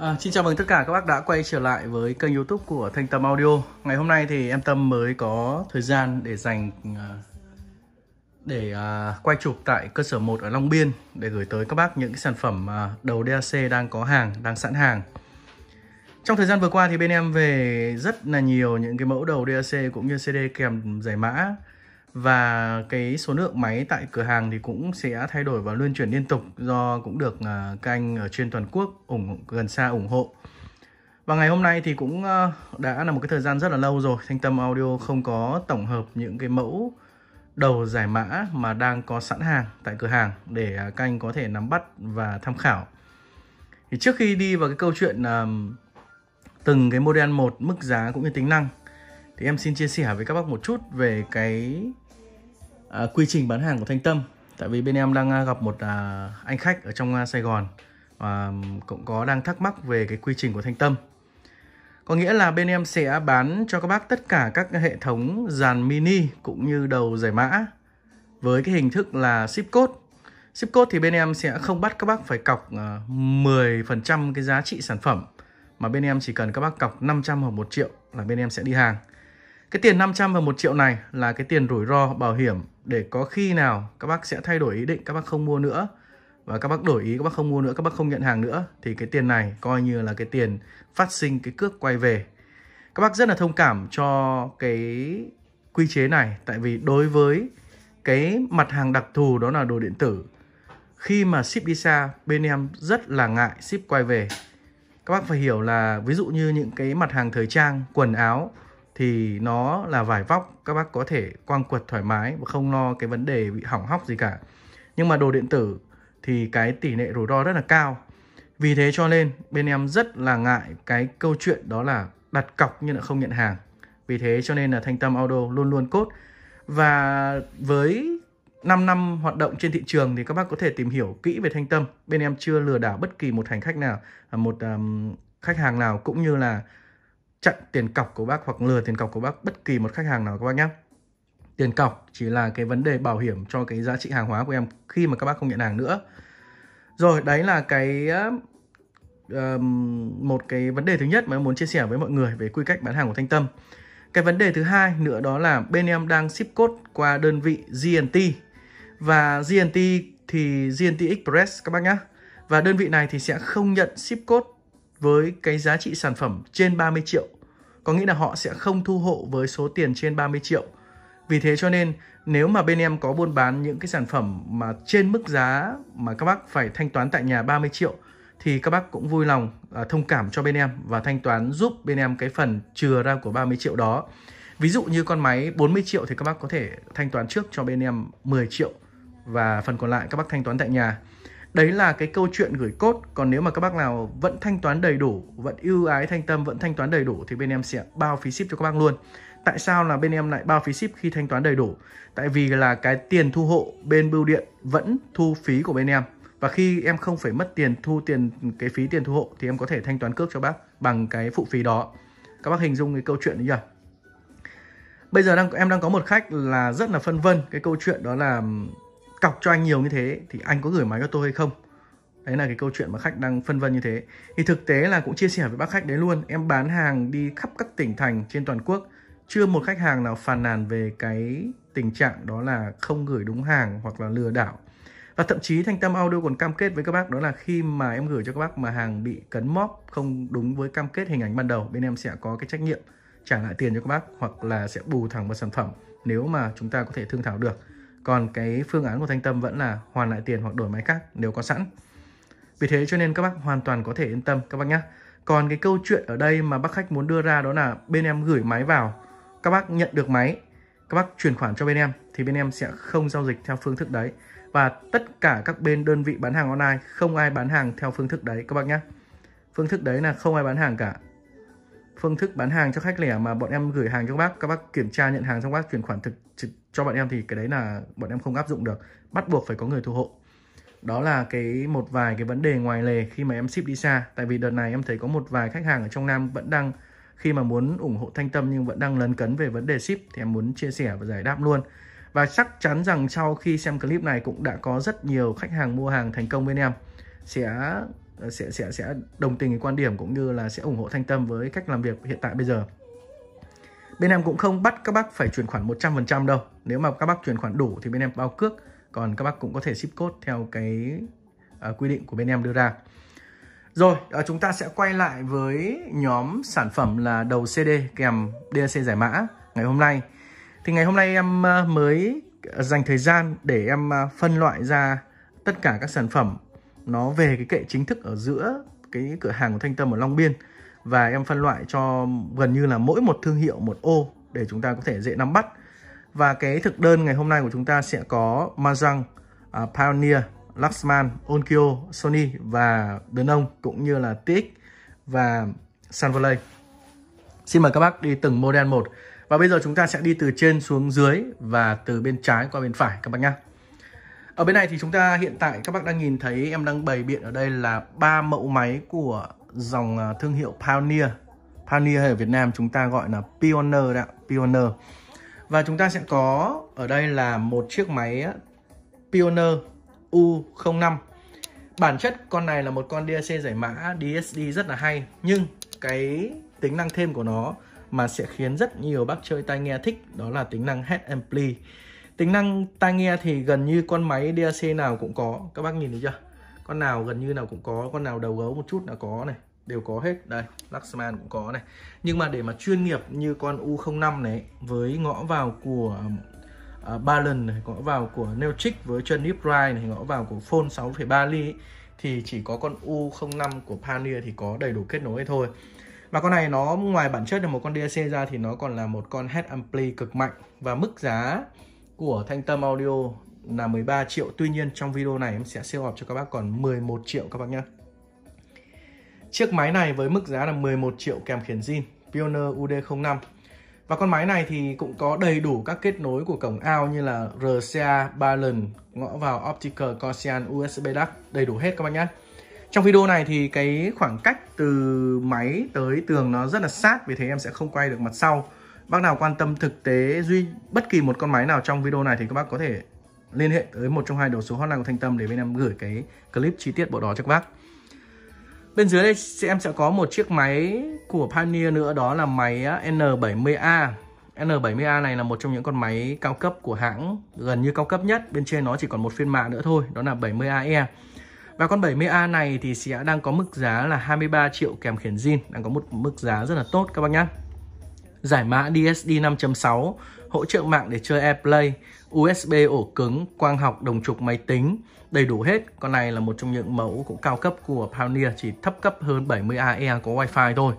À, xin chào mừng tất cả các bác đã quay trở lại với kênh youtube của Thanh Tâm Audio Ngày hôm nay thì em Tâm mới có thời gian để dành à, để à, quay chụp tại cơ sở 1 ở Long Biên để gửi tới các bác những sản phẩm à, đầu DAC đang có hàng, đang sẵn hàng Trong thời gian vừa qua thì bên em về rất là nhiều những cái mẫu đầu DAC cũng như CD kèm giải mã và cái số lượng máy tại cửa hàng thì cũng sẽ thay đổi và luân chuyển liên tục do cũng được à, các anh ở trên toàn quốc ủng gần xa ủng hộ và ngày hôm nay thì cũng à, đã là một cái thời gian rất là lâu rồi Thanh Tâm Audio không có tổng hợp những cái mẫu đầu giải mã mà đang có sẵn hàng tại cửa hàng để à, các anh có thể nắm bắt và tham khảo thì trước khi đi vào cái câu chuyện từng cái model một mức giá cũng như tính năng thì em xin chia sẻ với các bác một chút về cái à, quy trình bán hàng của Thanh Tâm tại vì bên em đang à, gặp một à, anh khách ở trong à, Sài Gòn và cũng có đang thắc mắc về cái quy trình của Thanh Tâm có nghĩa là bên em sẽ bán cho các bác tất cả các hệ thống dàn mini cũng như đầu giải mã với cái hình thức là ship code ship code thì bên em sẽ không bắt các bác phải cọc 10% à, cái giá trị sản phẩm mà bên em chỉ cần các bác cọc 500 hoặc 1 triệu là bên em sẽ đi hàng cái tiền 500 và 1 triệu này là cái tiền rủi ro bảo hiểm để có khi nào các bác sẽ thay đổi ý định các bác không mua nữa và các bác đổi ý các bác không mua nữa, các bác không nhận hàng nữa thì cái tiền này coi như là cái tiền phát sinh cái cước quay về. Các bác rất là thông cảm cho cái quy chế này tại vì đối với cái mặt hàng đặc thù đó là đồ điện tử khi mà ship đi xa bên em rất là ngại ship quay về các bác phải hiểu là ví dụ như những cái mặt hàng thời trang quần áo thì nó là vải vóc các bác có thể quang quật thoải mái và không lo cái vấn đề bị hỏng hóc gì cả nhưng mà đồ điện tử thì cái tỷ lệ rủi ro rất là cao vì thế cho nên bên em rất là ngại cái câu chuyện đó là đặt cọc nhưng lại không nhận hàng vì thế cho nên là thanh tâm auto luôn luôn cốt và với 5 năm hoạt động trên thị trường thì các bác có thể tìm hiểu kỹ về Thanh Tâm. Bên em chưa lừa đảo bất kỳ một hành khách nào, à, một um, khách hàng nào cũng như là chặn tiền cọc của bác hoặc lừa tiền cọc của bác bất kỳ một khách hàng nào các bác nhé tiền cọc chỉ là cái vấn đề bảo hiểm cho cái giá trị hàng hóa của em khi mà các bác không nhận hàng nữa rồi đấy là cái uh, một cái vấn đề thứ nhất mà em muốn chia sẻ với mọi người về quy cách bán hàng của thanh tâm cái vấn đề thứ hai nữa đó là bên em đang ship code qua đơn vị GNT và GNT thì GNT Express các bác nhá và đơn vị này thì sẽ không nhận ship code với cái giá trị sản phẩm trên 30 triệu. Có nghĩa là họ sẽ không thu hộ với số tiền trên 30 triệu. Vì thế cho nên nếu mà bên em có buôn bán những cái sản phẩm mà trên mức giá mà các bác phải thanh toán tại nhà 30 triệu thì các bác cũng vui lòng à, thông cảm cho bên em và thanh toán giúp bên em cái phần chừa ra của 30 triệu đó. Ví dụ như con máy 40 triệu thì các bác có thể thanh toán trước cho bên em 10 triệu và phần còn lại các bác thanh toán tại nhà đấy là cái câu chuyện gửi cốt còn nếu mà các bác nào vẫn thanh toán đầy đủ vẫn ưu ái thanh tâm vẫn thanh toán đầy đủ thì bên em sẽ bao phí ship cho các bác luôn tại sao là bên em lại bao phí ship khi thanh toán đầy đủ tại vì là cái tiền thu hộ bên bưu điện vẫn thu phí của bên em và khi em không phải mất tiền thu tiền cái phí tiền thu hộ thì em có thể thanh toán cước cho bác bằng cái phụ phí đó các bác hình dung cái câu chuyện đấy nhỉ bây giờ đang em đang có một khách là rất là phân vân cái câu chuyện đó là cọc cho anh nhiều như thế thì anh có gửi máy cho tôi hay không đấy là cái câu chuyện mà khách đang phân vân như thế thì thực tế là cũng chia sẻ với bác khách đấy luôn em bán hàng đi khắp các tỉnh thành trên toàn quốc chưa một khách hàng nào phàn nàn về cái tình trạng đó là không gửi đúng hàng hoặc là lừa đảo và thậm chí Thanh Tâm Audio còn cam kết với các bác đó là khi mà em gửi cho các bác mà hàng bị cấn móp không đúng với cam kết hình ảnh ban đầu bên em sẽ có cái trách nhiệm trả lại tiền cho các bác hoặc là sẽ bù thẳng vào sản phẩm nếu mà chúng ta có thể thương thảo được còn cái phương án của Thanh Tâm vẫn là hoàn lại tiền hoặc đổi máy khác nếu có sẵn. Vì thế cho nên các bác hoàn toàn có thể yên tâm các bác nhé. Còn cái câu chuyện ở đây mà bác khách muốn đưa ra đó là bên em gửi máy vào, các bác nhận được máy, các bác chuyển khoản cho bên em thì bên em sẽ không giao dịch theo phương thức đấy. Và tất cả các bên đơn vị bán hàng online không ai bán hàng theo phương thức đấy các bác nhé. Phương thức đấy là không ai bán hàng cả. Phương thức bán hàng cho khách lẻ mà bọn em gửi hàng cho các bác, các bác kiểm tra nhận hàng xong các bác chuyển khoản thực trực cho bọn em thì cái đấy là bọn em không áp dụng được bắt buộc phải có người thu hộ đó là cái một vài cái vấn đề ngoài lề khi mà em ship đi xa tại vì đợt này em thấy có một vài khách hàng ở trong nam vẫn đang khi mà muốn ủng hộ thanh tâm nhưng vẫn đang lấn cấn về vấn đề ship thì em muốn chia sẻ và giải đáp luôn và chắc chắn rằng sau khi xem clip này cũng đã có rất nhiều khách hàng mua hàng thành công bên em sẽ sẽ sẽ sẽ đồng tình với quan điểm cũng như là sẽ ủng hộ thanh tâm với cách làm việc hiện tại bây giờ bên em cũng không bắt các bác phải chuyển khoản 100% đâu nếu mà các bác chuyển khoản đủ thì bên em bao cước còn các bác cũng có thể ship code theo cái uh, quy định của bên em đưa ra rồi uh, chúng ta sẽ quay lại với nhóm sản phẩm là đầu CD kèm DLC giải mã ngày hôm nay thì ngày hôm nay em uh, mới dành thời gian để em uh, phân loại ra tất cả các sản phẩm nó về cái kệ chính thức ở giữa cái cửa hàng của Thanh Tâm ở Long Biên và em phân loại cho gần như là mỗi một thương hiệu một ô để chúng ta có thể dễ nắm bắt và cái thực đơn ngày hôm nay của chúng ta sẽ có mazang uh, à, Pioneer, Luxman, Onkyo, Sony và ông cũng như là TX và Sanvolay. Xin mời các bác đi từng model một. Và bây giờ chúng ta sẽ đi từ trên xuống dưới và từ bên trái qua bên phải các bác nhá. Ở bên này thì chúng ta hiện tại các bác đang nhìn thấy em đang bày biện ở đây là ba mẫu máy của dòng à, thương hiệu Pioneer Pioneer ở Việt Nam chúng ta gọi là Pioneer đã Pioneer và chúng ta sẽ có ở đây là một chiếc máy Pioneer U05 bản chất con này là một con DAC giải mã DSD rất là hay nhưng cái tính năng thêm của nó mà sẽ khiến rất nhiều bác chơi tai nghe thích đó là tính năng head ampli tính năng tai nghe thì gần như con máy DAC nào cũng có các bác nhìn thấy chưa con nào gần như nào cũng có con nào đầu gấu một chút là có này đều có hết đây Luxman cũng có này nhưng mà để mà chuyên nghiệp như con U05 này với ngõ vào của uh, à, Balon này ngõ vào của Neochick với chân Niprai này ngõ vào của Phone 6,3 ly ấy, thì chỉ có con U05 của panier thì có đầy đủ kết nối thôi và con này nó ngoài bản chất là một con DAC ra thì nó còn là một con head ampli cực mạnh và mức giá của thanh tâm audio là 13 triệu Tuy nhiên trong video này em sẽ siêu hợp cho các bác còn 11 triệu các bác nhé Chiếc máy này với mức giá là 11 triệu kèm khiển zin Pioneer UD05 và con máy này thì cũng có đầy đủ các kết nối của cổng ao như là RCA, Balance, ngõ vào Optical, Corsian, USB DAC, đầy đủ hết các bác nhé. Trong video này thì cái khoảng cách từ máy tới tường nó rất là sát vì thế em sẽ không quay được mặt sau. Bác nào quan tâm thực tế duy bất kỳ một con máy nào trong video này thì các bác có thể liên hệ tới một trong hai đầu số hotline của Thanh Tâm để bên em gửi cái clip chi tiết bộ đó cho các bác. Bên dưới đây em sẽ có một chiếc máy của Pioneer nữa đó là máy N70A. N70A này là một trong những con máy cao cấp của hãng gần như cao cấp nhất. Bên trên nó chỉ còn một phiên bản nữa thôi, đó là 70AE. Và con 70A này thì sẽ đang có mức giá là 23 triệu kèm khiển zin, đang có một mức giá rất là tốt các bác nhé. Giải mã DSD 5.6, hỗ trợ mạng để chơi AirPlay, USB ổ cứng, quang học, đồng trục máy tính, đầy đủ hết. Con này là một trong những mẫu cũng cao cấp của Pioneer, chỉ thấp cấp hơn 70 AE có wifi thôi.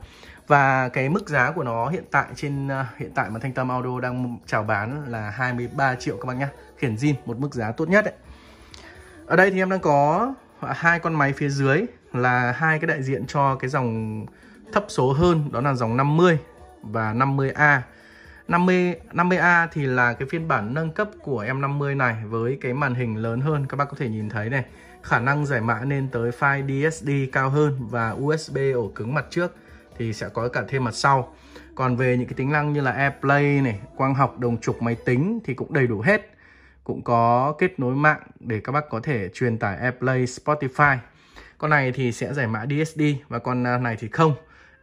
Và cái mức giá của nó hiện tại trên à, hiện tại mà Thanh Tâm Audio đang chào bán là 23 triệu các bạn nhé. Khiển zin một mức giá tốt nhất đấy. Ở đây thì em đang có hai con máy phía dưới là hai cái đại diện cho cái dòng thấp số hơn đó là dòng 50 và 50A 50 50A thì là cái phiên bản nâng cấp của M50 này với cái màn hình lớn hơn các bác có thể nhìn thấy này khả năng giải mã lên tới file DSD cao hơn và USB ổ cứng mặt trước thì sẽ có cả thêm mặt sau còn về những cái tính năng như là AirPlay này quang học đồng trục máy tính thì cũng đầy đủ hết cũng có kết nối mạng để các bác có thể truyền tải AirPlay Spotify con này thì sẽ giải mã DSD và con này thì không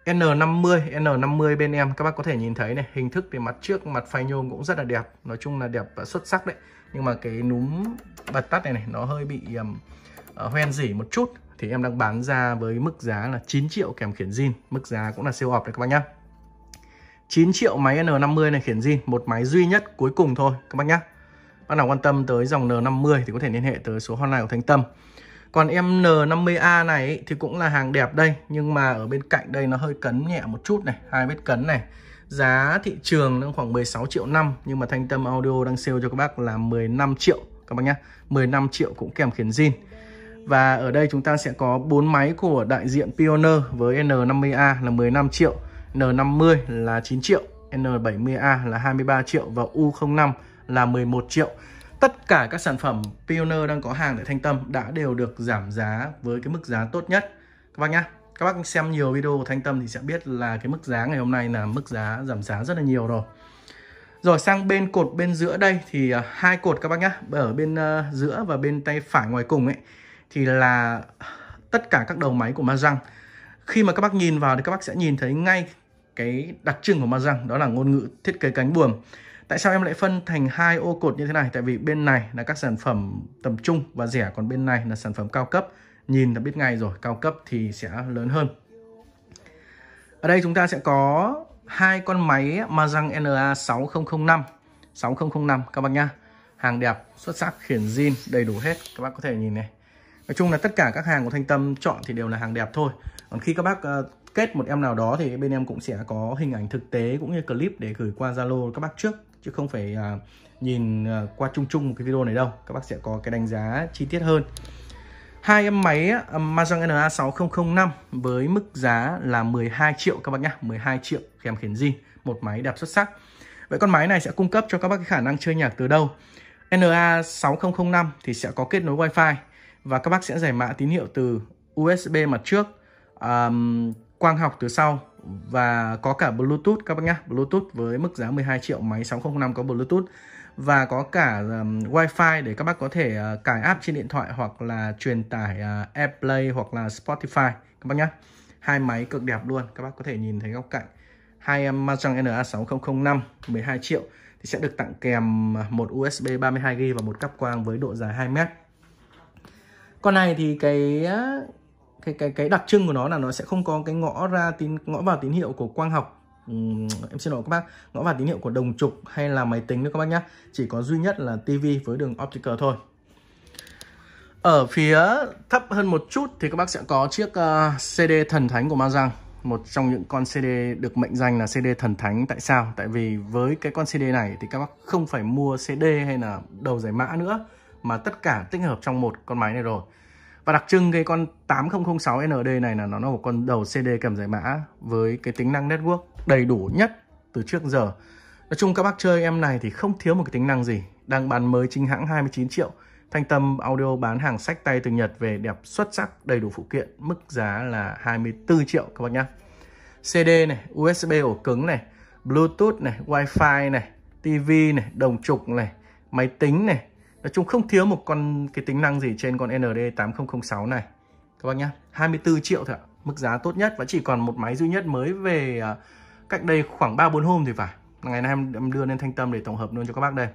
N50, N50 bên em các bác có thể nhìn thấy này, hình thức thì mặt trước, mặt phay nhôm cũng rất là đẹp, nói chung là đẹp và xuất sắc đấy. Nhưng mà cái núm bật tắt này này nó hơi bị um, hoen dỉ một chút thì em đang bán ra với mức giá là 9 triệu kèm khiển zin, mức giá cũng là siêu hợp đấy các bác nhá. 9 triệu máy N50 này khiển zin, một máy duy nhất cuối cùng thôi các bác nhá. Bác nào quan tâm tới dòng N50 thì có thể liên hệ tới số hotline của Thanh Tâm còn em N50A này thì cũng là hàng đẹp đây nhưng mà ở bên cạnh đây nó hơi cấn nhẹ một chút này hai vết cấn này giá thị trường nó khoảng 16 triệu năm nhưng mà thanh tâm audio đang sale cho các bác là 15 triệu các bác nhá 15 triệu cũng kèm khiển zin và ở đây chúng ta sẽ có bốn máy của đại diện Pioneer với N50A là 15 triệu N50 là 9 triệu N70A là 23 triệu và U05 là 11 triệu Tất cả các sản phẩm Pioneer đang có hàng tại Thanh Tâm đã đều được giảm giá với cái mức giá tốt nhất các bác nhá. Các bác xem nhiều video của Thanh Tâm thì sẽ biết là cái mức giá ngày hôm nay là mức giá giảm giá rất là nhiều rồi. Rồi sang bên cột bên giữa đây thì à, hai cột các bác nhá, ở bên à, giữa và bên tay phải ngoài cùng ấy thì là tất cả các đầu máy của Mazang. Khi mà các bác nhìn vào thì các bác sẽ nhìn thấy ngay cái đặc trưng của Mazang đó là ngôn ngữ thiết kế cánh buồm. Tại sao em lại phân thành hai ô cột như thế này? Tại vì bên này là các sản phẩm tầm trung và rẻ, còn bên này là sản phẩm cao cấp. Nhìn là biết ngay rồi, cao cấp thì sẽ lớn hơn. Ở đây chúng ta sẽ có hai con máy Mazang NA6005, 6005 các bác nhá. Hàng đẹp, xuất sắc, khiển zin, đầy đủ hết. Các bác có thể nhìn này. Nói chung là tất cả các hàng của Thanh Tâm chọn thì đều là hàng đẹp thôi. Còn khi các bác ờ, kết một em nào đó thì bên em cũng sẽ có hình ảnh thực tế cũng như clip để gửi qua Zalo các bác trước chứ không phải uh, nhìn uh, qua chung chung một cái video này đâu các bác sẽ có cái đánh giá chi tiết hơn hai em máy Amazon à, NA6005 với mức giá là 12 triệu các bác nhá 12 triệu kèm khiển zin một máy đẹp xuất sắc vậy con máy này sẽ cung cấp cho các bác cái khả năng chơi nhạc từ đâu NA6005 thì sẽ có kết nối wifi và các bác sẽ giải mã tín hiệu từ USB mặt trước um, quang học từ sau và có cả Bluetooth các bác nhá, Bluetooth với mức giá 12 triệu máy 605 có Bluetooth và có cả um, Wi-Fi để các bác có thể uh, cài app trên điện thoại hoặc là truyền tải uh, ờ, AirPlay hoặc là Spotify các bác nhá. Hai máy cực đẹp luôn, các bác có thể nhìn thấy góc cạnh. Hai Mahjong NA6005 12 triệu thì sẽ được tặng kèm ờ, một USB 32GB và một cáp quang với độ dài 2 m. Con này thì cái cái cái cái đặc trưng của nó là nó sẽ không có cái ngõ ra tín ngõ vào tín hiệu của quang học Uhm, em xin lỗi các bác ngõ vào tín hiệu của đồng trục hay là máy tính nữa các bác nhé chỉ có duy nhất là tivi với đường optical thôi ở phía thấp hơn một chút thì các bác sẽ có chiếc uh, ờ, CD thần thánh của Mazang một trong những con CD được mệnh danh là CD thần thánh tại sao tại vì với cái con CD này thì các bác không phải mua CD hay là đầu giải mã nữa mà tất cả tích hợp trong một con máy này rồi và đặc trưng cái con 8006 ND này là nó là một con đầu CD cầm giải mã với cái tính năng network đầy đủ nhất từ trước giờ. Nói chung các bác chơi em này thì không thiếu một cái tính năng gì. Đang bán mới chính hãng 29 triệu. Thanh Tâm Audio bán hàng sách tay từ Nhật về đẹp xuất sắc, đầy đủ phụ kiện, mức giá là 24 triệu các bác nhá. CD này, USB ổ cứng này, Bluetooth này, Wi-Fi này, TV này, đồng trục này, máy tính này, Nói chung không thiếu một con cái tính năng gì trên con ND8006 này các bác nhá 24 triệu thôi ạ mức giá tốt nhất và chỉ còn một máy duy nhất mới về à, cách đây khoảng 3-4 hôm thì phải ngày nay em đưa lên thanh tâm để tổng hợp luôn cho các bác đây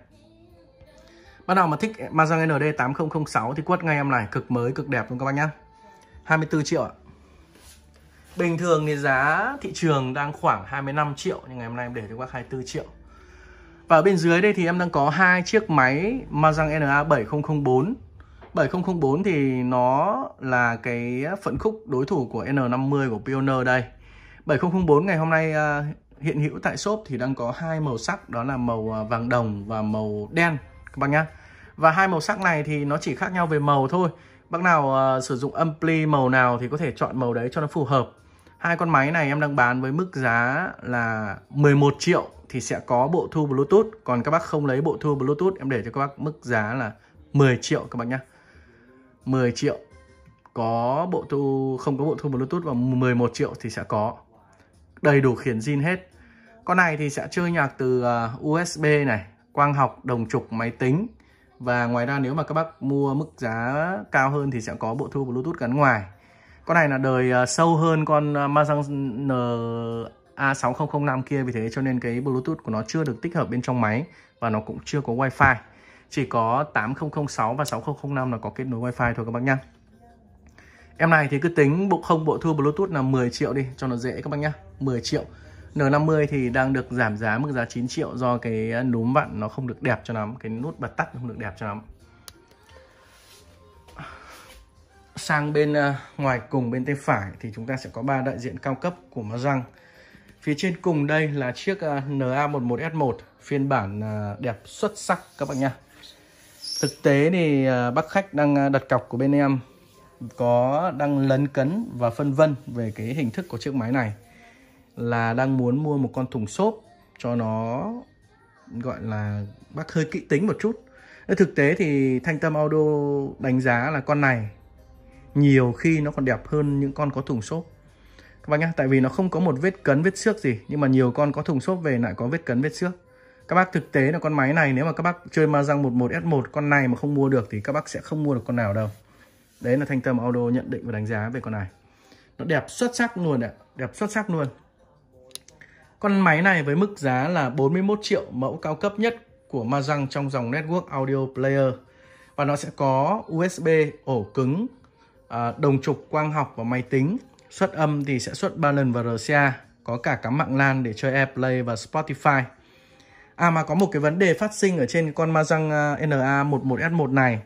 Bác nào mà thích Mazda ND8006 thì quất ngay em này, cực mới, cực đẹp luôn các bác nhá. 24 triệu ạ. Bình thường thì giá thị trường đang khoảng 25 triệu nhưng ngày hôm nay em để cho các bác 24 triệu. Và ở bên dưới đây thì em đang có hai chiếc máy Mazang NA7004 7004 thì nó là cái phận khúc đối thủ của N50 của Pioneer đây 7004 ngày hôm nay à, hiện hữu tại shop thì đang có hai màu sắc đó là màu à, vàng đồng và màu đen các bạn nhá và hai màu sắc này thì nó chỉ khác nhau về màu thôi bác nào uh, sử dụng ampli màu nào thì có thể chọn màu đấy cho nó phù hợp hai con máy này em đang bán với mức giá là 11 triệu thì sẽ có bộ thu Bluetooth còn các bác không lấy bộ thu Bluetooth em để cho các bác mức giá là 10 triệu các bác nhá 10 triệu có bộ thu không có bộ thu Bluetooth và 11 triệu thì sẽ có đầy đủ khiển zin hết con này thì sẽ chơi nhạc từ à, USB này quang học đồng trục máy tính và ngoài ra nếu mà các bác mua mức giá cao hơn thì sẽ có bộ thu Bluetooth gắn ngoài con này là đời à, sâu hơn con à, Mazang A6005 kia vì thế cho nên cái Bluetooth của nó chưa được tích hợp bên trong máy và nó cũng chưa có Wi-Fi chỉ có 8006 và 6005 là có kết nối Wi-Fi thôi các bác nhá em này thì cứ tính bộ không bộ thua Bluetooth là 10 triệu đi cho nó dễ các bác nhá 10 triệu N50 thì đang được giảm giá mức giá 9 triệu do cái núm vặn nó không được đẹp cho lắm cái nút bật tắt không được đẹp cho lắm sang bên ờ, ngoài cùng bên tay phải thì chúng ta sẽ có ba đại diện cao cấp của Mazang Phía trên cùng đây là chiếc ờ, NA11S1 phiên bản ờ, đẹp xuất sắc các bạn nha. Thực tế thì ờ, bác khách đang đặt cọc của bên em có đang lấn cấn và phân vân về cái hình thức của chiếc máy này là đang muốn mua một con thùng xốp cho nó gọi là bác hơi kỹ tính một chút. Thực tế thì Thanh Tâm Audio đánh giá là con này nhiều khi nó còn đẹp hơn những con có thùng xốp các bác nhé, tại vì nó không có một vết cấn vết xước gì nhưng mà nhiều con có thùng xốp về lại có vết cấn vết xước các bác thực tế là con máy này nếu mà các bác chơi ma răng 11 S1 con này mà không mua được thì các bác sẽ không mua được con nào đâu đấy là thanh tâm auto nhận định và đánh giá về con này nó đẹp xuất sắc luôn ạ đẹp xuất sắc luôn con máy này với mức giá là 41 triệu mẫu cao cấp nhất của ma răng trong dòng network audio player và nó sẽ có USB ổ cứng à, đồng trục quang học và máy tính Xuất âm thì sẽ xuất 3 lần vào RCA, có cả cắm mạng LAN để chơi AirPlay và Spotify. À mà có một cái vấn đề phát sinh ở trên con Mazang à, NA11S1 này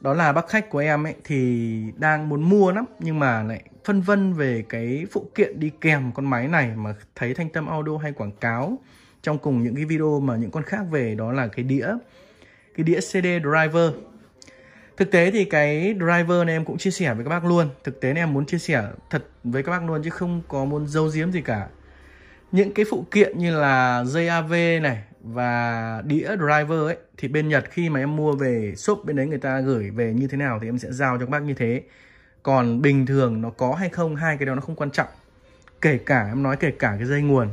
đó là bác khách của em ấy thì đang muốn mua lắm nhưng mà lại phân vân về cái phụ kiện đi kèm con máy này mà thấy thanh tâm audio hay quảng cáo trong cùng những cái video mà những con khác về đó là cái đĩa cái đĩa CD driver thực tế thì cái driver này em cũng chia sẻ với các bác luôn thực tế này em muốn chia sẻ thật với các bác luôn chứ không có muốn dâu diếm gì cả những cái phụ kiện như là dây AV này và đĩa driver ấy thì bên Nhật khi mà em mua về shop bên đấy người ta gửi về như thế nào thì em sẽ giao cho các bác như thế còn bình thường nó có hay không hai cái đó nó không quan trọng kể cả em nói kể cả cái dây nguồn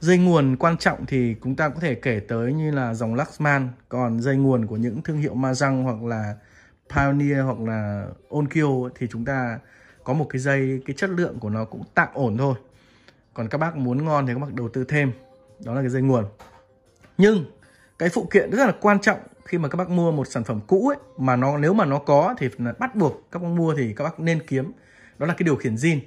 dây nguồn quan trọng thì chúng ta có thể kể tới như là dòng Luxman còn dây nguồn của những thương hiệu Mazang hoặc là Pioneer hoặc là Onkyo thì chúng ta có một cái dây cái chất lượng của nó cũng tạm ổn thôi còn các bác muốn ngon thì các bác đầu tư thêm đó là cái dây nguồn nhưng cái phụ kiện rất là quan trọng khi mà các bác mua một sản phẩm cũ ấy, mà nó nếu mà nó có thì bắt buộc các bác mua thì các bác nên kiếm đó là cái điều khiển zin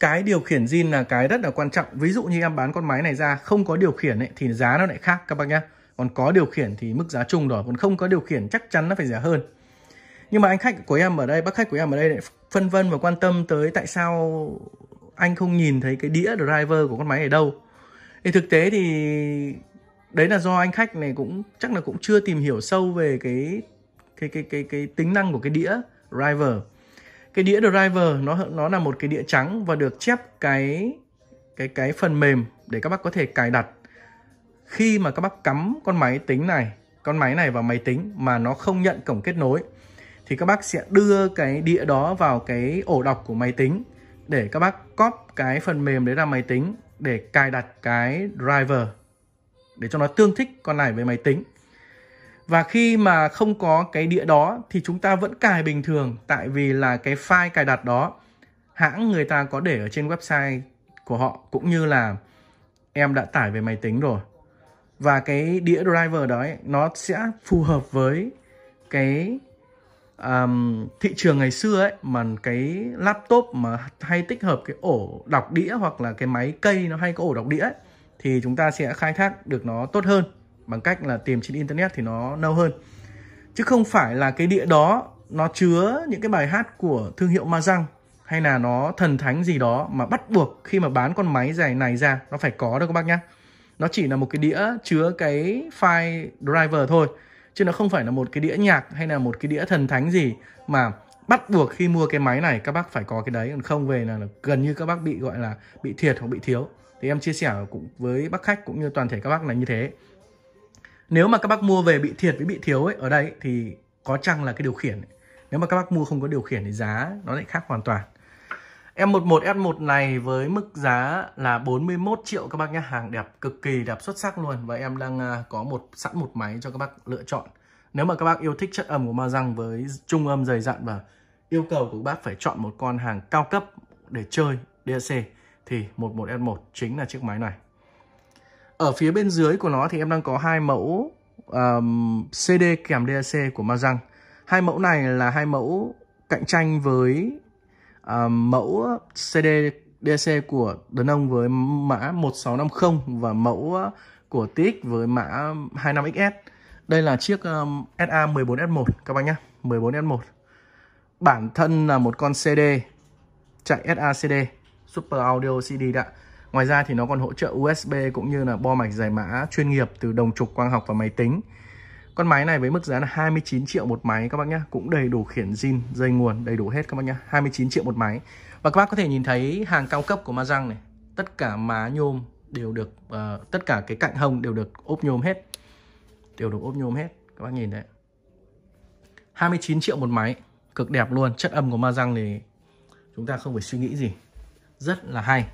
cái điều khiển zin là cái rất là quan trọng ví dụ như em bán con máy này ra không có điều khiển ấy, thì giá nó lại khác các bác nhá còn có điều khiển thì mức giá chung rồi còn không có điều khiển chắc chắn nó phải rẻ hơn nhưng mà anh khách của em ở đây bác khách của em ở đây lại phân vân và quan tâm tới tại sao anh không nhìn thấy cái đĩa driver của con máy ở đâu thì thực tế thì đấy là do anh khách này cũng chắc là cũng chưa tìm hiểu sâu về cái cái cái cái cái tính năng của cái đĩa driver cái đĩa driver nó nó là một cái đĩa trắng và được chép cái cái cái phần mềm để các bác có thể cài đặt khi mà các bác cắm con máy tính này con máy này vào máy tính mà nó không nhận cổng kết nối thì các bác sẽ đưa cái đĩa đó vào cái ổ đọc của máy tính để các bác cóp cái phần mềm đấy ra máy tính để cài đặt cái driver để cho nó tương thích con này với máy tính. Và khi mà không có cái đĩa đó thì chúng ta vẫn cài bình thường tại vì là cái file cài đặt đó hãng người ta có để ở trên website của họ cũng như là em đã tải về máy tính rồi. Và cái đĩa driver đó ấy, nó sẽ phù hợp với cái um, thị trường ngày xưa ấy mà cái laptop mà hay tích hợp cái ổ đọc đĩa hoặc là cái máy cây nó hay có ổ đọc đĩa ấy, thì chúng ta sẽ khai thác được nó tốt hơn bằng cách là tìm trên internet thì nó lâu hơn chứ không phải là cái đĩa đó nó chứa những cái bài hát của thương hiệu ma răng hay là nó thần thánh gì đó mà bắt buộc khi mà bán con máy dài này ra nó phải có đâu các bác nhá nó chỉ là một cái đĩa chứa cái file driver thôi chứ nó không phải là một cái đĩa nhạc hay là một cái đĩa thần thánh gì mà bắt buộc khi mua cái máy này các bác phải có cái đấy còn không về là, gần như các bác bị gọi là bị thiệt hoặc bị thiếu thì em chia sẻ cũng với bác khách cũng như toàn thể các bác là như thế nếu mà các bác mua về bị thiệt với bị thiếu ấy ở đây thì có chăng là cái điều khiển nếu mà các bác mua không có điều khiển thì giá nó lại khác hoàn toàn M11 S1 này với mức giá là 41 triệu các bác nhé Hàng đẹp cực kỳ đẹp xuất sắc luôn Và em đang à, có một sẵn một máy cho các bác lựa chọn Nếu mà các bác yêu thích chất âm của ma răng với trung âm dày dặn và yêu cầu của các bác phải chọn một con hàng cao cấp để chơi DAC Thì 11 S1 chính là chiếc máy này Ở phía bên dưới của nó thì em đang có hai mẫu um, CD kèm DAC của ma răng Hai mẫu này là hai mẫu cạnh tranh với à, mẫu CD DC của đàn ông với mã 1650 và mẫu của TX với mã 25XS. Đây là chiếc um, SA 14S1 các bạn nhé, 14S1. Bản thân là một con CD chạy SA CD, Super Audio CD đã. Ngoài ra thì nó còn hỗ trợ USB cũng như là bo mạch giải mã chuyên nghiệp từ đồng trục quang học và máy tính. Con máy này với mức giá là 29 triệu một máy các bác nhá, cũng đầy đủ khiển zin, dây nguồn đầy đủ hết các bác nhá, 29 triệu một máy. Và các bác có thể nhìn thấy hàng cao cấp của Mazang này, tất cả má nhôm đều được uh, tất cả cái cạnh hông đều được ốp nhôm hết. Đều được ốp nhôm hết, các bác nhìn đấy. 29 triệu một máy, cực đẹp luôn, chất âm của Mazang thì chúng ta không phải suy nghĩ gì. Rất là hay.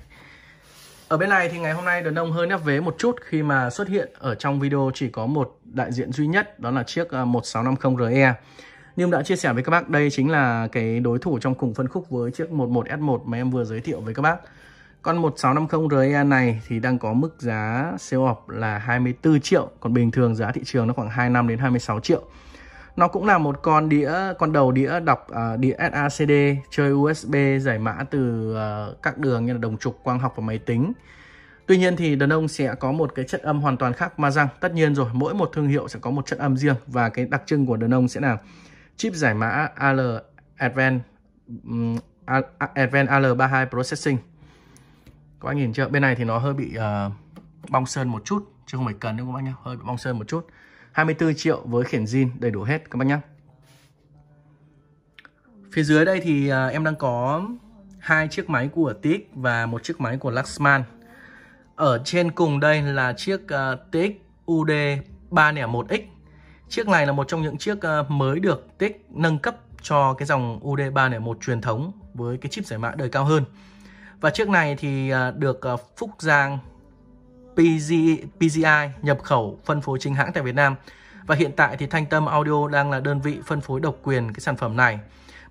Ở bên này thì ngày hôm nay đàn đông hơi nép vế một chút khi mà xuất hiện ở trong video chỉ có một đại diện duy nhất đó là chiếc 1650RE. À, Như đã chia sẻ với các bác, đây chính là cái đối thủ trong cùng phân khúc với chiếc 11S1 mà em vừa giới thiệu với các bác. Con 1650RE này thì đang có mức giá siêu họp là 24 triệu, còn bình thường giá thị trường nó khoảng 25 đến 26 triệu nó cũng là một con đĩa con đầu đĩa đọc uh, đĩa SACD chơi USB giải mã từ uh, các đường như là đồng trục quang học và máy tính Tuy nhiên thì đàn ông sẽ có một cái chất âm hoàn toàn khác Mà rằng Tất nhiên rồi, mỗi một thương hiệu sẽ có một chất âm riêng và cái đặc trưng của đàn ông sẽ là chip giải mã AL Advent um, Advent AL32 Processing. Các bạn nhìn chưa? Bên này thì nó hơi bị uh, bong sơn một chút, chứ không phải cần đâu các bạn nhé, hơi bị bong sơn một chút. 24 triệu với khiển zin đầy đủ hết các bác nhé Phía dưới đây thì à, em đang có hai chiếc máy của TX và một chiếc máy của Luxman. Ở trên cùng đây là chiếc uh, TX UD 301X. Chiếc này là một trong những chiếc à, mới được TX nâng cấp cho cái dòng UD 301 truyền thống với cái chip giải mã đời cao hơn. Và chiếc này thì à, được Phúc Giang PG, PGI nhập khẩu phân phối chính hãng tại Việt Nam. Và hiện tại thì Thanh Tâm Audio đang là đơn vị phân phối độc quyền cái sản phẩm này.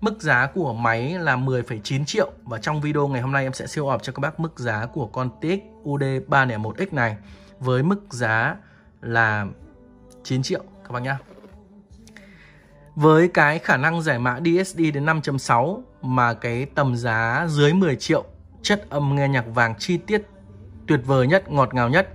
Mức giá của máy là 10,9 triệu và trong video ngày hôm nay em sẽ siêu ọp cho các bác mức giá của con TX UD 301X này với mức giá là 9 triệu các bác nhá. Với cái khả năng giải mã DSD đến 5.6 mà cái tầm giá dưới 10 triệu chất âm nghe nhạc vàng chi tiết tuyệt vời nhất, ngọt ngào nhất.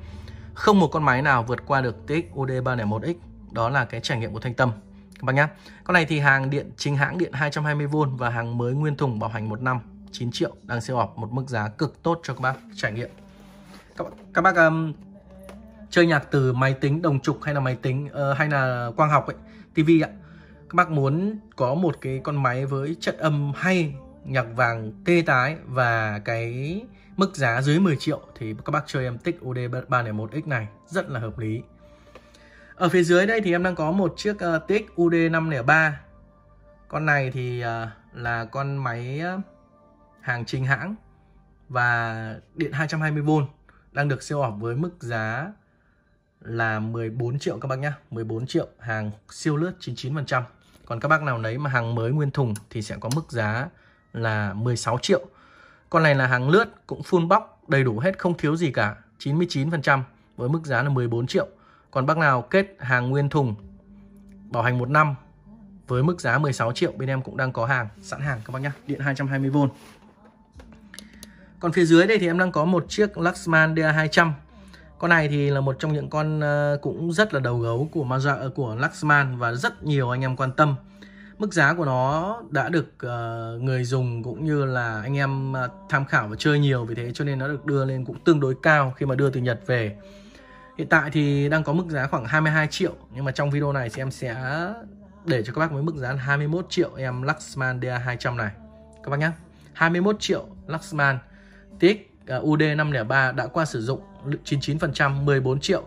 Không một con máy nào vượt qua được TX UD 301X. Đó là cái trải nghiệm của Thanh Tâm các bác nhé Con này thì hàng điện chính hãng điện 220V và hàng mới nguyên thùng bảo hành 1 năm 9 triệu đang siêu off một mức giá cực tốt cho các bác trải nghiệm. Các, các bác um, chơi nhạc từ máy tính đồng trục hay là máy tính uh, hay là quang học ấy, TV ạ. Các bác muốn có một cái con máy với chất âm hay, nhạc vàng tê tái và cái Mức giá dưới 10 triệu thì các bác chơi em tích UD301X này rất là hợp lý. Ở phía dưới đây thì em đang có một chiếc uh, TX UD503. Con này thì uh, là con máy ờ, hàng chính hãng và điện 220V đang được siêu off với mức giá là 14 triệu các bác nhá 14 triệu hàng siêu lướt 99% Còn các bác nào lấy mà hàng mới nguyên thùng thì sẽ có mức giá là 16 triệu con này là hàng lướt cũng full box đầy đủ hết không thiếu gì cả 99% với mức giá là 14 triệu. Còn bác nào kết hàng nguyên thùng bảo hành 1 năm với mức giá 16 triệu bên em cũng đang có hàng sẵn hàng các bác nhá. Điện 220V. Còn phía dưới đây thì em đang có một chiếc Luxman DA200 con này thì là một trong những con ờ, cũng rất là đầu gấu của Mazda ờ, của Luxman và rất nhiều anh em quan tâm mức giá của nó đã được uh, người dùng cũng như là anh em uh, tham khảo và chơi nhiều vì thế cho nên nó được đưa lên cũng tương đối cao khi mà đưa từ Nhật về hiện tại thì đang có mức giá khoảng 22 triệu nhưng mà trong video này thì em sẽ để cho các bác với mức giá là 21 triệu em Luxman DA200 này các bác nhé 21 triệu Luxman TX ờ, uh, UD 503 đã qua sử dụng 99% 14 triệu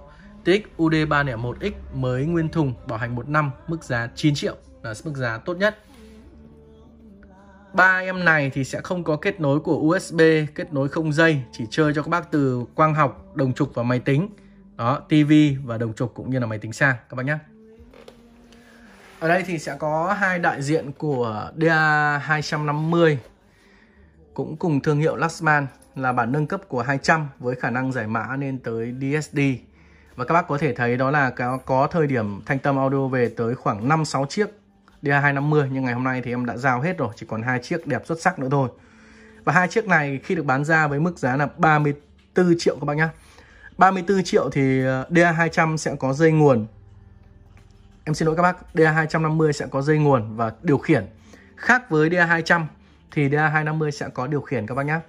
TX UD 301X mới nguyên thùng bảo hành 1 năm mức giá 9 triệu là mức giá tốt nhất ba em này thì sẽ không có kết nối của USB kết nối không dây chỉ chơi cho các bác từ quang học đồng trục và máy tính đó TV và đồng trục cũng như là máy tính sang các bác nhé ở đây thì sẽ có hai đại diện của DA250 cũng cùng thương hiệu Luxman là bản nâng cấp của 200 với khả năng giải mã lên tới DSD và các bác có thể thấy đó là có thời điểm thanh tâm audio về tới khoảng 5-6 chiếc DA250 nhưng ngày hôm nay thì em đã giao hết rồi chỉ còn hai chiếc đẹp xuất sắc nữa thôi và hai chiếc này khi được bán ra với mức giá là 34 triệu các bạn nhá 34 triệu thì ờ, DA200 sẽ có dây nguồn Em xin lỗi các bác DA250 sẽ có dây nguồn và điều khiển Khác với DA200 thì DA250 sẽ có điều khiển các bác nhá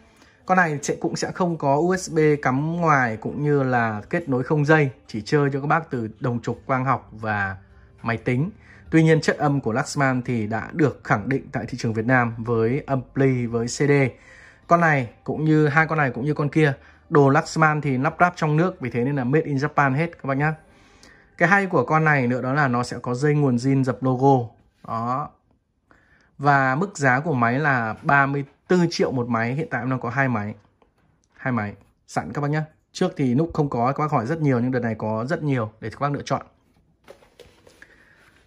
Con này sẽ cũng sẽ không có USB cắm ngoài cũng như là kết nối không dây Chỉ chơi cho các bác từ đồng trục quang học và máy tính Tuy nhiên chất âm của Luxman thì đã được khẳng định tại thị trường Việt Nam với âm pli với CD. Con này cũng như hai con này cũng như con kia, đồ Luxman thì lắp ráp trong nước vì thế nên là made in Japan hết các bạn nhé. Cái hay của con này nữa đó là nó sẽ có dây nguồn zin dập logo. Đó. Và mức giá của máy là 34 triệu một máy, hiện tại nó có hai máy. Hai máy sẵn các bác nhé. Trước thì lúc không có các bác hỏi rất nhiều nhưng đợt này có rất nhiều để các bác lựa chọn.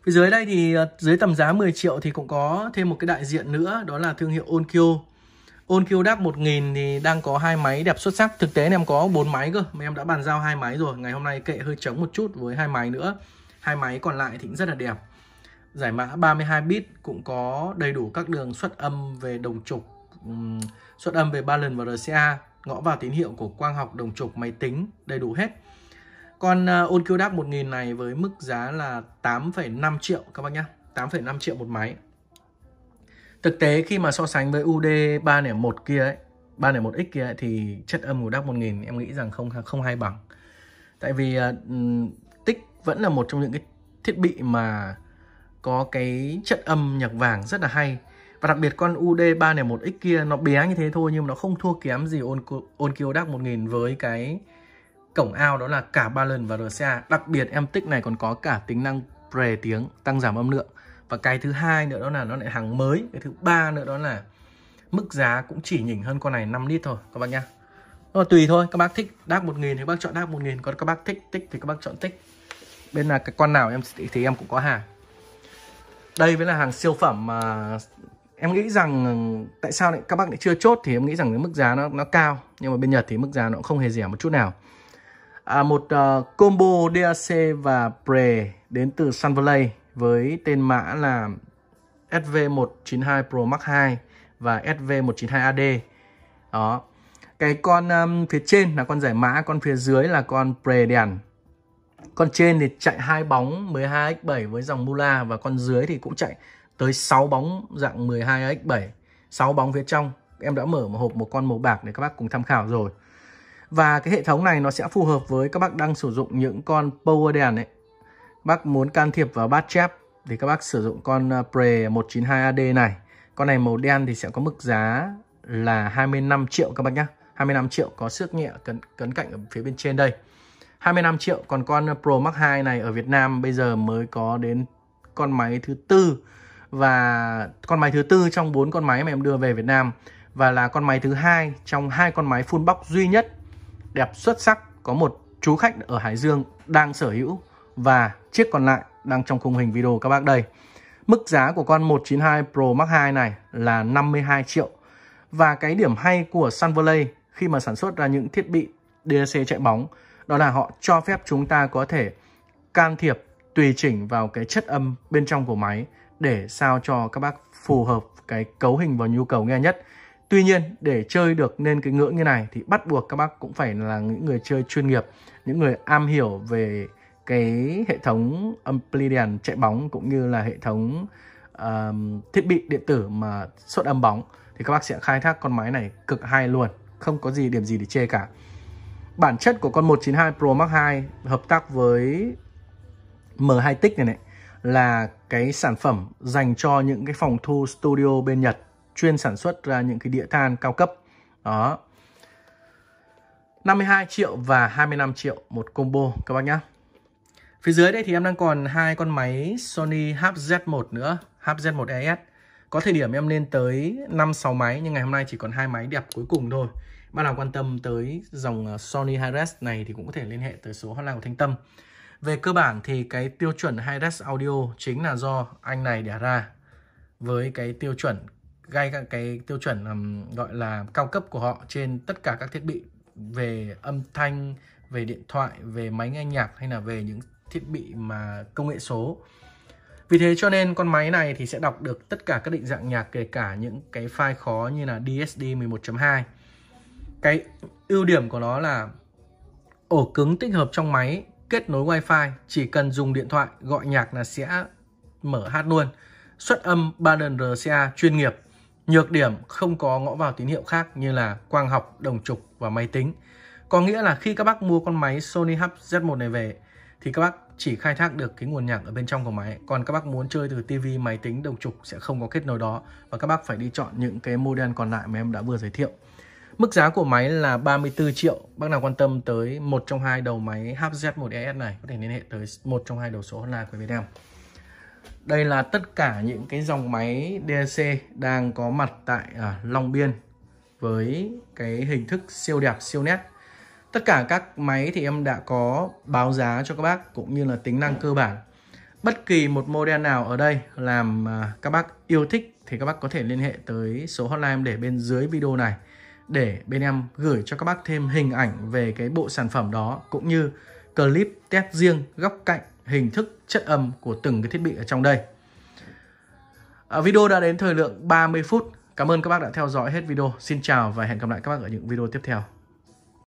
Phía dưới đây thì ờ, dưới tầm giá 10 triệu thì cũng có thêm một cái đại diện nữa đó là thương hiệu Onkyo. Onkyo Dark 1000 thì đang có hai máy đẹp xuất sắc. Thực tế em có bốn máy cơ mà em đã bàn giao hai máy rồi. Ngày hôm nay kệ hơi trống một chút với hai máy nữa. Hai máy còn lại thì cũng rất là đẹp. Giải mã 32 bit cũng có đầy đủ các đường xuất âm về đồng trục, xuất âm về ba lần và RCA, ngõ vào tín hiệu của quang học đồng trục máy tính đầy đủ hết. Con OnQ DAX 1000 này với mức giá là 8,5 triệu các bác nhá 8,5 triệu một máy Thực tế khi mà so sánh với UD 301 kia ấy 301X kia ấy, thì chất âm của DAX 1000 em nghĩ rằng không không hay bằng Tại vì uh, tích vẫn là một trong những cái thiết bị mà có cái chất âm nhạc vàng rất là hay và đặc biệt con UD301X kia nó bé như thế thôi nhưng mà nó không thua kém gì OnQ DAX 1000 với cái Cổng ao đó là cả ba lần và RCA. Đặc biệt em tích này còn có cả tính năng pre tiếng tăng giảm âm lượng. Và cái thứ hai nữa đó là nó lại hàng mới. Cái thứ ba nữa đó là mức giá cũng chỉ nhỉnh hơn con này 5 lít thôi các bạn nha Nó ờ, tùy thôi, các bác thích một nghìn thì bác chọn một nghìn còn các bác thích tích thì các bác chọn tích. Bên là cái con nào em thì em cũng có hàng. Đây mới là hàng siêu phẩm mà em nghĩ rằng tại sao lại các bác lại chưa chốt thì em nghĩ rằng cái mức giá nó nó cao nhưng mà bên Nhật thì mức giá nó cũng không hề rẻ một chút nào à, một uh, combo DAC và Pre đến từ Sunvalley với tên mã là SV192 Pro Max 2 và SV192AD. Đó. Cái con um, phía trên là con giải mã, con phía dưới là con Pre đèn. Con trên thì chạy hai bóng 12x7 với dòng Mula và con dưới thì cũng chạy tới 6 bóng dạng 12x7, 6 bóng phía trong. Em đã mở một hộp một con màu bạc để các bác cùng tham khảo rồi và cái hệ thống này nó sẽ phù hợp với các bác đang sử dụng những con power đèn ấy bác muốn can thiệp vào bát chép thì các bác sử dụng con ờ, Pre 192AD này con này màu đen thì sẽ có mức giá là 25 triệu các bác nhá 25 triệu có sức nhẹ cấn, cấn cạnh ở phía bên trên đây 25 triệu còn con ờ, Pro Max 2 này ở Việt Nam bây giờ mới có đến con máy thứ tư và con máy thứ tư trong bốn con máy mà em đưa về Việt Nam và là con máy thứ hai trong hai con máy full box duy nhất đẹp xuất sắc có một chú khách ở Hải Dương đang sở hữu và chiếc còn lại đang trong khung hình video các bác đây. Mức giá của con 192 Pro Max 2 này là 52 triệu. Và cái điểm hay của Sunverlay khi mà sản xuất ra những thiết bị DSC chạy bóng đó là họ cho phép chúng ta có thể can thiệp tùy chỉnh vào cái chất âm bên trong của máy để sao cho các bác phù hợp cái cấu hình và nhu cầu nghe nhất. Tuy nhiên để chơi được nên cái ngưỡng như này thì bắt buộc các bác cũng phải là những người chơi chuyên nghiệp, những người am hiểu về cái hệ thống âm Pleiadian chạy bóng cũng như là hệ thống um, thiết bị điện tử mà xuất âm bóng thì các bác sẽ khai thác con máy này cực hay luôn, không có gì điểm gì để chê cả. Bản chất của con 192 Pro Max 2 hợp tác với M2 tích này này là cái sản phẩm dành cho những cái phòng thu studio bên Nhật chuyên sản xuất ra những cái đĩa than cao cấp đó 52 triệu và 25 triệu một combo các bác nhá phía dưới đây thì em đang còn hai con máy Sony HZ1 nữa HZ1 ES có thời điểm em lên tới 5-6 máy nhưng ngày hôm nay chỉ còn hai máy đẹp cuối cùng thôi bạn nào quan tâm tới dòng ờ, Sony Hi-Res này thì cũng có thể liên hệ tới số hotline của Thanh Tâm về cơ bản thì cái tiêu chuẩn Hi-Res Audio chính là do anh này đẻ ra với cái tiêu chuẩn gây các cái tiêu chuẩn um, gọi là cao cấp của họ trên tất cả các thiết bị về âm thanh, về điện thoại, về máy nghe nhạc hay là về những thiết bị mà công nghệ số. Vì thế cho nên con máy này thì sẽ đọc được tất cả các định dạng nhạc kể cả những cái file khó như là DSD 11.2. Cái ưu điểm của nó là ổ cứng tích hợp trong máy kết nối wi fi chỉ cần dùng điện thoại gọi nhạc là sẽ mở hát luôn xuất âm 3 lần RCA chuyên nghiệp Nhược điểm không có ngõ vào tín hiệu khác như là quang học, đồng trục và máy tính. Có nghĩa là khi các bác mua con máy Sony Hub Z1 này về thì các bác chỉ khai thác được cái nguồn nhạc ở bên trong của máy. Còn các bác muốn chơi từ TV, máy tính, đồng trục sẽ không có kết nối đó và các bác phải đi chọn những cái model còn lại mà em đã vừa giới thiệu. Mức giá của máy là 34 triệu. Bác nào quan tâm tới một trong hai đầu máy HZ1ES này có thể liên hệ tới một trong hai đầu số hotline của Việt Nam đây là tất cả những cái dòng máy DSC đang có mặt tại à, Long Biên với cái hình thức siêu đẹp siêu nét tất cả các máy thì em đã có báo giá cho các bác cũng như là tính năng cơ bản bất kỳ một model nào ở đây làm à, các bác yêu thích thì các bác có thể liên hệ tới số hotline em để bên dưới video này để bên em gửi cho các bác thêm hình ảnh về cái bộ sản phẩm đó cũng như clip test riêng góc cạnh hình thức chất âm của từng cái thiết bị ở trong đây. À, video đã đến thời lượng 30 phút. Cảm ơn các bác đã theo dõi hết video. Xin chào và hẹn gặp lại các bác ở những video tiếp theo.